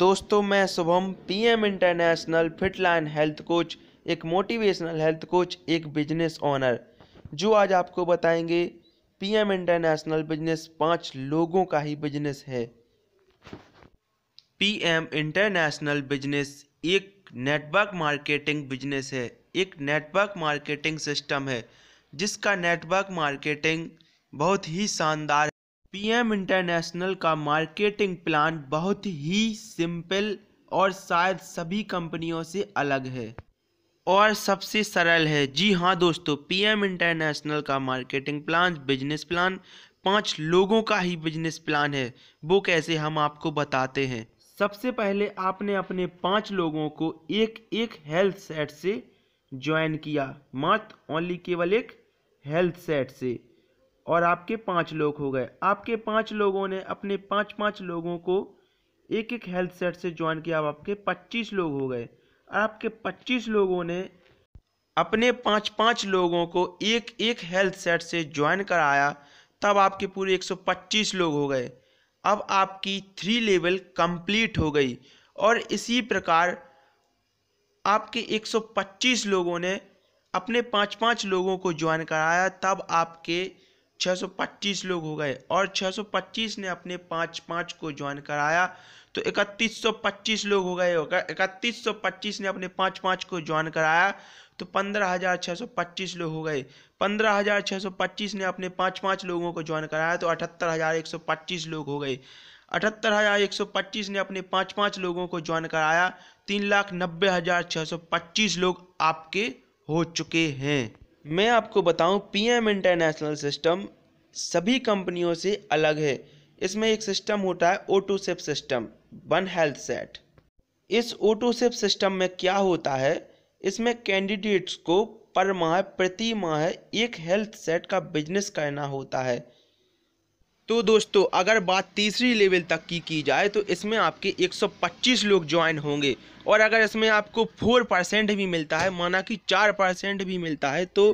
दोस्तों मैं Shubham PM international fit line health coach एक मोटिवेशनल हेल्थ कोच एक बिजनेस ओनर जो आज आपको बताएंगे पीएम इंटरनेशनल बिजनेस पांच लोगों का ही बिजनेस है पीएम इंटरनेशनल बिजनेस एक नेटवर्क मार्केटिंग बिजनेस है एक नेटवर्क मार्केटिंग सिस्टम है जिसका नेटवर्क मार्केटिंग बहुत ही शानदार पीएम इंटरनेशनल का मार्केटिंग प्लान बहुत ही सिंपल और शायद सभी कंपनियों से अलग है और सबसे सरल है जी हाँ दोस्तों पीएम इंटरनेशनल का मार्केटिंग प्लान बिजनेस प्लान पांच लोगों का ही बिजनेस प्लान है वो कैसे हम आपको बताते हैं सबसे पहले आपने अपने पांच लोगों को एक एक हेल्थ सेट से ज्वाइन किया मात्र ओनली केवल एक हेल्थ सेट से और आपके पांच लोग हो गए आपके पांच लोगों ने अपने पांच पांच लोगों को एक एक हेल्थ सेट से ज्वाइन किया अब आपके पच्चीस लोग हो गए आपके पच्चीस लोगों ने अपने पाँच पाँच लोगों को एक एक हेल्थ सेट से ज्वाइन कराया तब आपके पूरे 125 लोग हो गए अब आपकी थ्री लेवल कंप्लीट हो गई और इसी प्रकार आपके 125 लोगों ने अपने पाँच पाँच लोगों को ज्वाइन कराया तब आपके 625 लोग हो गए और 625 ने अपने पाँच पाँच को ज्वाइन कराया तो इकतीस लोग हो गए होगा इकतीस ने अपने पाँच पाँच को ज्वाइन कराया तो 15625 लोग हो गए 15625 ने अपने पाँच पाँच लोगों को ज्वाइन कराया तो अठहत्तर लोग हो गए अठहत्तर हज़ार एक सौ पच्चीस ने अपने पाँच पाँच लोगों को ज्वाइन कराया तीन लाख नब्बे हज़ार छः सौ पच्चीस लोग आपके हो चुके हैं मैं आपको बताऊं पीएम इंटरनेशनल सिस्टम सभी कंपनियों से अलग है इसमें एक सिस्टम होता है ओ सिस्टम वन हेल्थ सेट इस ओ सिस्टम में क्या होता है इसमें कैंडिडेट्स को पर माह प्रति माह एक हेल्थ सेट का बिजनेस करना होता है तो दोस्तों अगर बात तीसरी लेवल तक की की जाए तो इसमें आपके 125 लोग ज्वाइन होंगे और अगर इसमें आपको फोर परसेंट भी मिलता है माना कि चार परसेंट भी मिलता है तो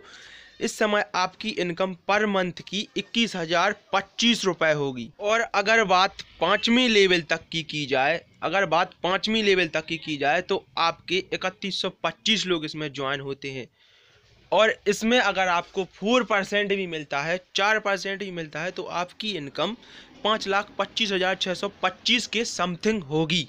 इस समय आपकी इनकम पर मंथ की इक्कीस हज़ार पच्चीस रुपये होगी और अगर बात पाँचवीं लेवल तक की की जाए अगर बात पाँचवीं लेवल तक की की जाए तो आपके इकतीस सौ पच्चीस लोग इसमें ज्वाइन होते हैं और इसमें अगर आपको फोर परसेंट भी मिलता है चार परसेंट भी मिलता है तो आपकी इनकम पाँच लाख पच्चीस हज़ार छः सौ पच्चीस के समथिंग होगी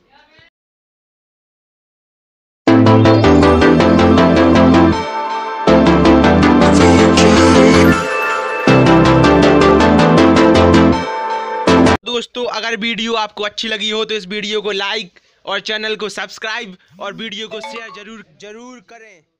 दोस्तों अगर वीडियो आपको अच्छी लगी हो तो इस वीडियो को लाइक और चैनल को सब्सक्राइब और वीडियो को शेयर जरूर जरूर करें